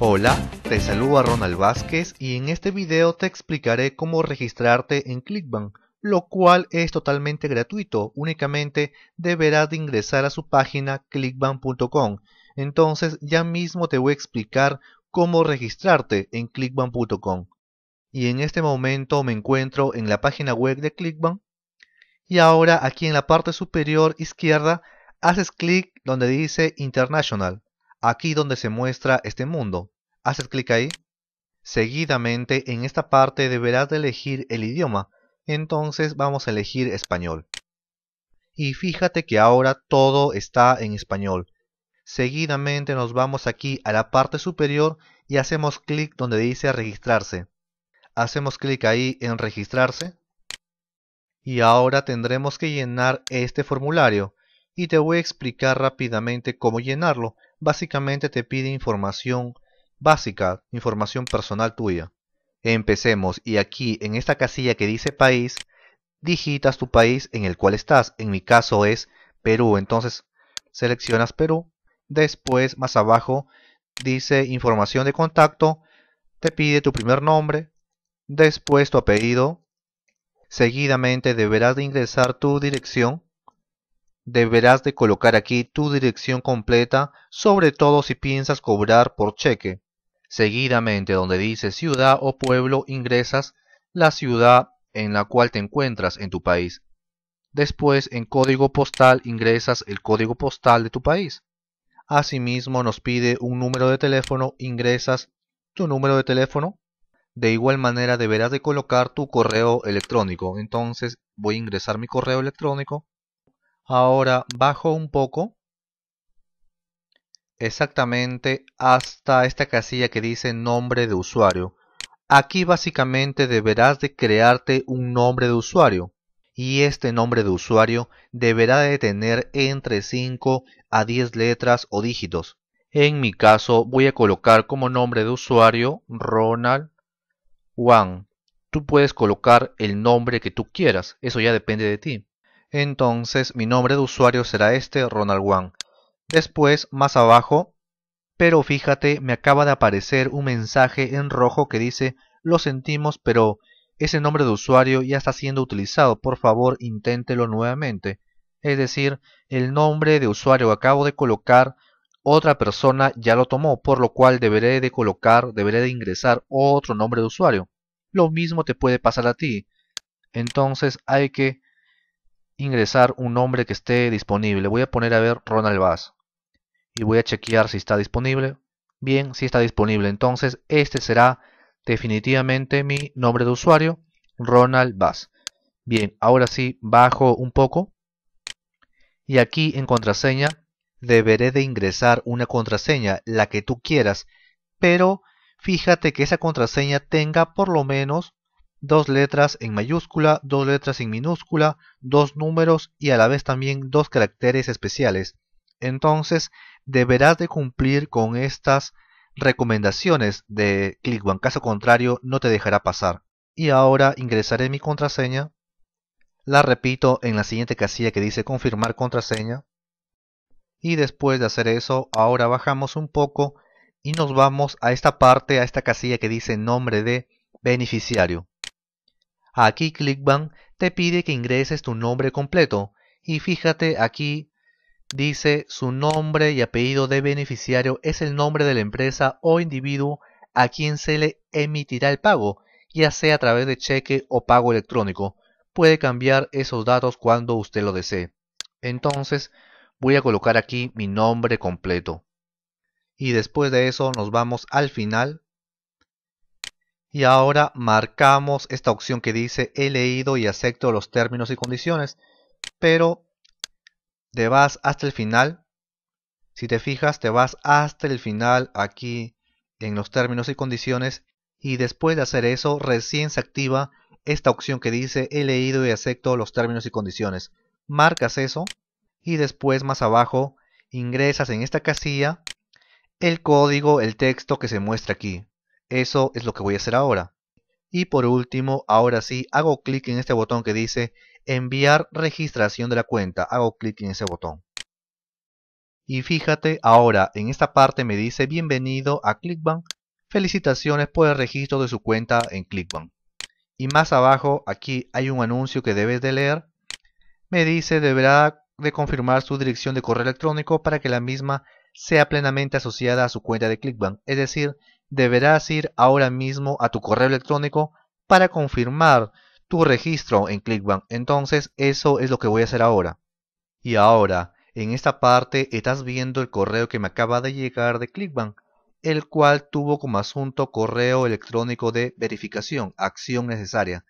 Hola, te a Ronald Vázquez y en este video te explicaré cómo registrarte en Clickbank, lo cual es totalmente gratuito, únicamente deberás de ingresar a su página clickbank.com. Entonces ya mismo te voy a explicar cómo registrarte en clickbank.com y en este momento me encuentro en la página web de Clickbank y ahora aquí en la parte superior izquierda haces clic donde dice International, aquí donde se muestra este mundo. Haces clic ahí. Seguidamente en esta parte deberás elegir el idioma, entonces vamos a elegir español. Y fíjate que ahora todo está en español. Seguidamente nos vamos aquí a la parte superior y hacemos clic donde dice registrarse. Hacemos clic ahí en registrarse. Y ahora tendremos que llenar este formulario. Y te voy a explicar rápidamente cómo llenarlo. Básicamente te pide información básica, información personal tuya. Empecemos y aquí en esta casilla que dice país, digitas tu país en el cual estás. En mi caso es Perú, entonces seleccionas Perú. Después, más abajo, dice información de contacto, te pide tu primer nombre, después tu apellido, seguidamente deberás de ingresar tu dirección, deberás de colocar aquí tu dirección completa, sobre todo si piensas cobrar por cheque. Seguidamente donde dice ciudad o pueblo ingresas la ciudad en la cual te encuentras en tu país. Después en código postal ingresas el código postal de tu país. Asimismo nos pide un número de teléfono, ingresas tu número de teléfono. De igual manera deberás de colocar tu correo electrónico. Entonces voy a ingresar mi correo electrónico. Ahora bajo un poco. Exactamente hasta esta casilla que dice nombre de usuario. Aquí básicamente deberás de crearte un nombre de usuario. Y este nombre de usuario deberá de tener entre 5 a 10 letras o dígitos. En mi caso voy a colocar como nombre de usuario Ronald Juan, tú puedes colocar el nombre que tú quieras, eso ya depende de ti. Entonces mi nombre de usuario será este, Ronald Juan. Después, más abajo, pero fíjate, me acaba de aparecer un mensaje en rojo que dice, lo sentimos, pero ese nombre de usuario ya está siendo utilizado, por favor inténtelo nuevamente. Es decir, el nombre de usuario acabo de colocar otra persona ya lo tomó, por lo cual deberé de colocar, deberé de ingresar otro nombre de usuario. Lo mismo te puede pasar a ti. Entonces hay que ingresar un nombre que esté disponible. Voy a poner a ver Ronald Bass. Y voy a chequear si está disponible. Bien, si está disponible. Entonces este será definitivamente mi nombre de usuario, Ronald Bass. Bien, ahora sí bajo un poco. Y aquí en contraseña deberé de ingresar una contraseña, la que tú quieras, pero fíjate que esa contraseña tenga por lo menos dos letras en mayúscula, dos letras en minúscula, dos números y a la vez también dos caracteres especiales. Entonces deberás de cumplir con estas recomendaciones de En caso contrario no te dejará pasar. Y ahora ingresaré mi contraseña, la repito en la siguiente casilla que dice confirmar contraseña, y después de hacer eso ahora bajamos un poco y nos vamos a esta parte, a esta casilla que dice nombre de beneficiario. Aquí ClickBank te pide que ingreses tu nombre completo y fíjate aquí dice su nombre y apellido de beneficiario es el nombre de la empresa o individuo a quien se le emitirá el pago, ya sea a través de cheque o pago electrónico. Puede cambiar esos datos cuando usted lo desee. Entonces, voy a colocar aquí mi nombre completo. Y después de eso nos vamos al final. Y ahora marcamos esta opción que dice he leído y acepto los términos y condiciones. Pero te vas hasta el final. Si te fijas, te vas hasta el final aquí en los términos y condiciones. Y después de hacer eso, recién se activa esta opción que dice he leído y acepto los términos y condiciones. Marcas eso y después más abajo ingresas en esta casilla el código, el texto que se muestra aquí. Eso es lo que voy a hacer ahora. Y por último, ahora sí, hago clic en este botón que dice enviar registración de la cuenta. Hago clic en ese botón. Y fíjate, ahora en esta parte me dice bienvenido a ClickBank. Felicitaciones por el registro de su cuenta en ClickBank. Y más abajo, aquí hay un anuncio que debes de leer. Me dice deberá de confirmar su dirección de correo electrónico para que la misma sea plenamente asociada a su cuenta de Clickbank. Es decir, deberás ir ahora mismo a tu correo electrónico para confirmar tu registro en Clickbank. Entonces, eso es lo que voy a hacer ahora. Y ahora, en esta parte estás viendo el correo que me acaba de llegar de Clickbank, el cual tuvo como asunto correo electrónico de verificación, acción necesaria.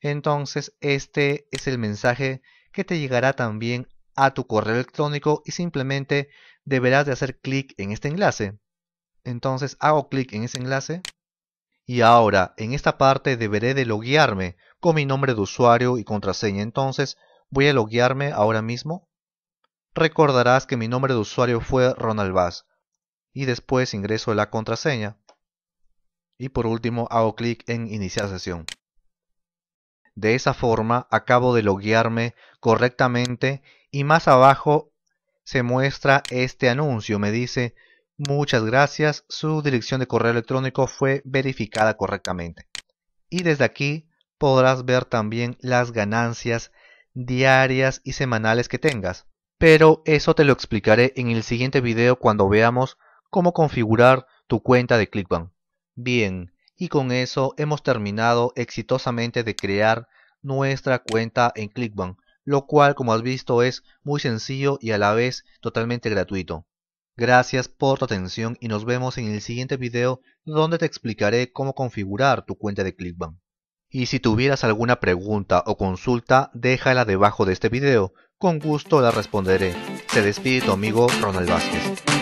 Entonces, este es el mensaje que te llegará también a tu correo electrónico y simplemente deberás de hacer clic en este enlace. Entonces hago clic en ese enlace y ahora en esta parte deberé de loguearme con mi nombre de usuario y contraseña. Entonces voy a loguearme ahora mismo. Recordarás que mi nombre de usuario fue Ronald Bass y después ingreso la contraseña. Y por último hago clic en iniciar sesión. De esa forma acabo de loguearme correctamente y más abajo se muestra este anuncio. Me dice, muchas gracias, su dirección de correo electrónico fue verificada correctamente. Y desde aquí podrás ver también las ganancias diarias y semanales que tengas. Pero eso te lo explicaré en el siguiente video cuando veamos cómo configurar tu cuenta de ClickBank. Bien, y con eso hemos terminado exitosamente de crear nuestra cuenta en ClickBank, lo cual como has visto es muy sencillo y a la vez totalmente gratuito. Gracias por tu atención y nos vemos en el siguiente video donde te explicaré cómo configurar tu cuenta de ClickBank. Y si tuvieras alguna pregunta o consulta, déjala debajo de este video, con gusto la responderé. Se despido, tu amigo Ronald Vázquez.